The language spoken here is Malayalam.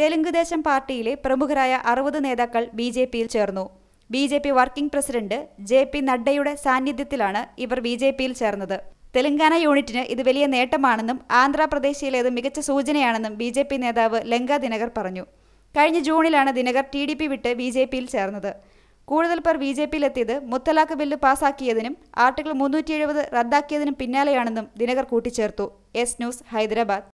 തെലുങ്കുദേശം പാർട്ടിയിലെ പ്രമുഖരായ അറുപത് നേതാക്കൾ ബി ജെ പിയിൽ ചേർന്നു B J P working president J P നഡ്ഡയുടെ സാന്നിധ്യത്തിലാണ് ഇവർ ബി ജെ പിയിൽ ചേർന്നത് തെലങ്കാന യൂണിറ്റിന് ഇത് വലിയ നേട്ടമാണെന്നും ആന്ധ്രാപ്രദേശിലേത് മികച്ച സൂചനയാണെന്നും ബി ജെ പി നേതാവ് ലങ്ക ദിനകർ പറഞ്ഞു കഴിഞ്ഞ ജൂണിലാണ് ദിനകർ ടി ഡി പി വിട്ട് ബി ജെ പിയിൽ ചേർന്നത് കൂടുതൽ പേർ ബി ജെ എത്തിയത് മുത്തലാഖ് ബില്ല് പാസാക്കിയതിനും ആർട്ടിക്കിൾ മുന്നൂറ്റി എഴുപത് റദ്ദാക്കിയതിനും പിന്നാലെയാണെന്നും ദിനകർ കൂട്ടിച്ചേർത്തു എസ് ന്യൂസ് ഹൈദരാബാദ്